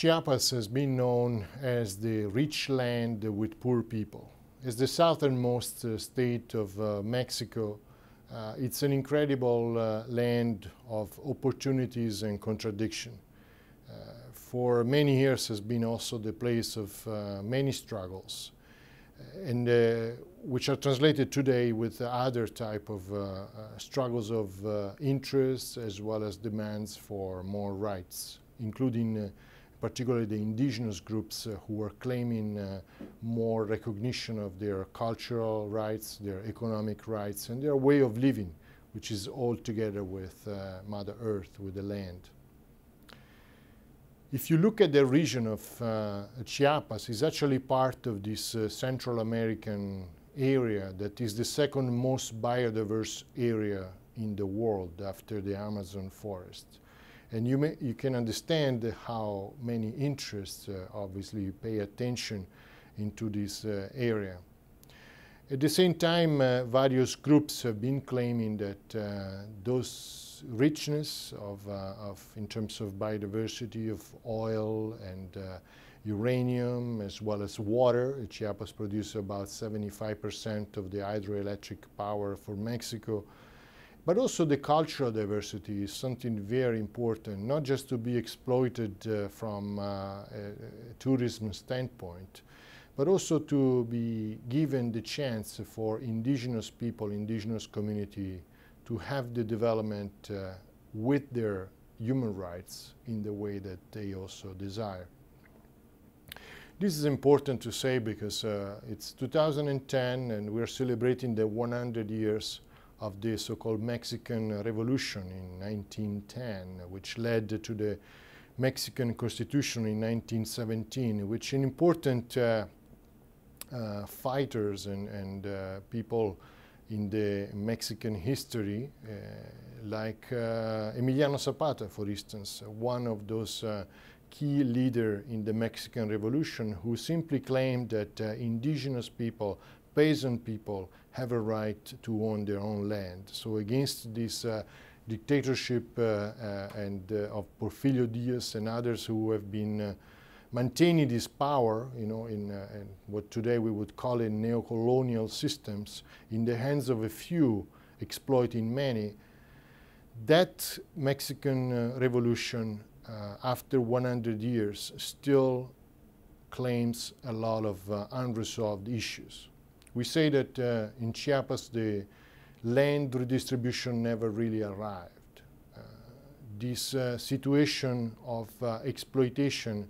Chiapas has been known as the rich land with poor people. It's the southernmost uh, state of uh, Mexico. Uh, it's an incredible uh, land of opportunities and contradiction. Uh, for many years has been also the place of uh, many struggles, and which are translated today with other type of struggles of interests as well as demands for more rights, including particularly the indigenous groups uh, who were claiming uh, more recognition of their cultural rights, their economic rights, and their way of living, which is all together with uh, Mother Earth, with the land. If you look at the region of uh, Chiapas, it's actually part of this uh, Central American area that is the second most biodiverse area in the world after the Amazon forest. And you, may, you can understand how many interests, uh, obviously, pay attention into this uh, area. At the same time, uh, various groups have been claiming that uh, those richness of, uh, of, in terms of biodiversity of oil and uh, uranium as well as water. Chiapas produces about 75% of the hydroelectric power for Mexico but also the cultural diversity is something very important, not just to be exploited uh, from uh, a, a tourism standpoint, but also to be given the chance for indigenous people, indigenous community to have the development uh, with their human rights in the way that they also desire. This is important to say because uh, it's 2010 and we're celebrating the 100 years of the so-called Mexican Revolution in 1910, which led to the Mexican Constitution in 1917, which an important uh, uh, fighters and, and uh, people in the Mexican history, uh, like uh, Emiliano Zapata, for instance, one of those uh, key leader in the Mexican Revolution who simply claimed that indigenous people peasant people have a right to own their own land. So against this uh, dictatorship uh, uh, and uh, of Porfirio Diaz and others who have been maintaining this power, you know, in, in what today we would call in neo-colonial systems, in the hands of a few, exploiting many, that Mexican uh, revolution uh, after 100 years still claims a lot of uh, unresolved issues. We say that uh, in Chiapas the land redistribution never really arrived. Uh, this uh, situation of uh, exploitation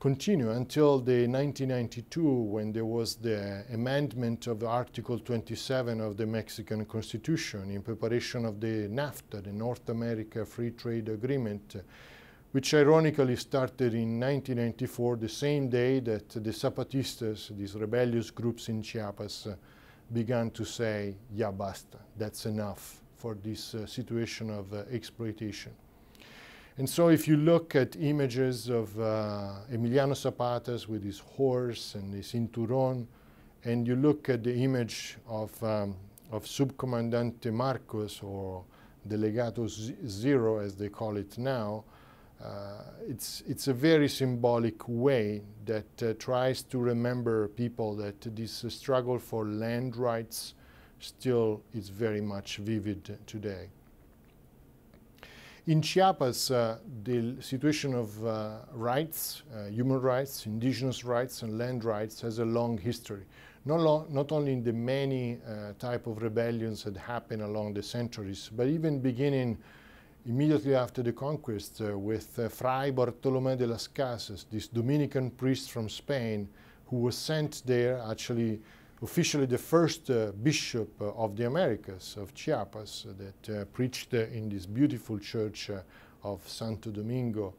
continued until the 1992 when there was the amendment of Article 27 of the Mexican Constitution in preparation of the NAFTA, the North America Free Trade Agreement which ironically started in 1994, the same day that the Zapatistas, these rebellious groups in Chiapas, uh, began to say, "¡Ya basta, that's enough for this uh, situation of uh, exploitation. And so if you look at images of uh, Emiliano Zapatas with his horse and his cinturon, and you look at the image of, um, of Subcomandante Marcos or Delegato Zero, as they call it now, uh, it's, it's a very symbolic way that uh, tries to remember people that this struggle for land rights still is very much vivid today. In Chiapas, uh, the situation of uh, rights, uh, human rights, indigenous rights, and land rights has a long history. Not, not only in the many uh, type of rebellions that happened along the centuries, but even beginning immediately after the conquest uh, with uh, Fray Bartolomé de las Casas, this Dominican priest from Spain, who was sent there actually officially the first uh, bishop uh, of the Americas, of Chiapas, that uh, preached uh, in this beautiful church of Santo Domingo.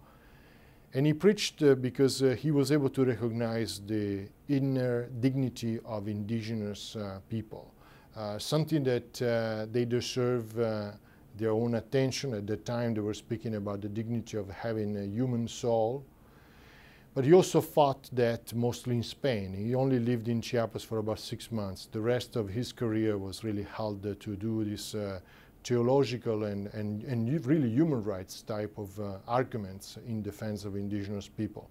And he preached because he was able to recognize the inner dignity of indigenous people, something that they deserve their own attention. At the time, they were speaking about the dignity of having a human soul. But he also fought that mostly in Spain. He only lived in Chiapas for about six months. The rest of his career was really held to do this uh, theological and, and, and really human rights type of uh, arguments in defense of indigenous people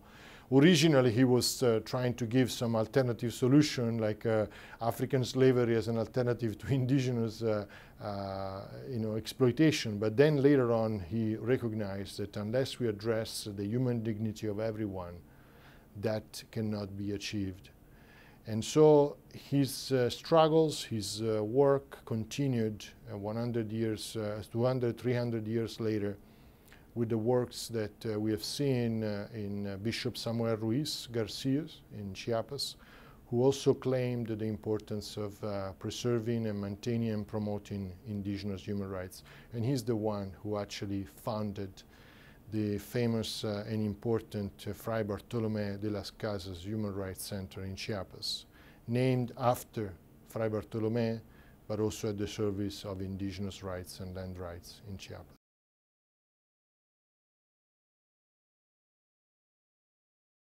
originally he was uh, trying to give some alternative solution like uh, African slavery as an alternative to indigenous uh, uh, you know, exploitation. But then later on he recognized that unless we address the human dignity of everyone, that cannot be achieved. And so his uh, struggles, his uh, work continued 100 years, 200, 300 years later with the works that uh, we have seen uh, in uh, Bishop Samuel Ruiz Garcias in Chiapas, who also claimed the importance of uh, preserving and maintaining and promoting indigenous human rights. And he's the one who actually founded the famous uh, and important Fray Bartolomé de las Casas Human Rights Center in Chiapas, named after Fray Bartolomé, but also at the service of indigenous rights and land rights in Chiapas.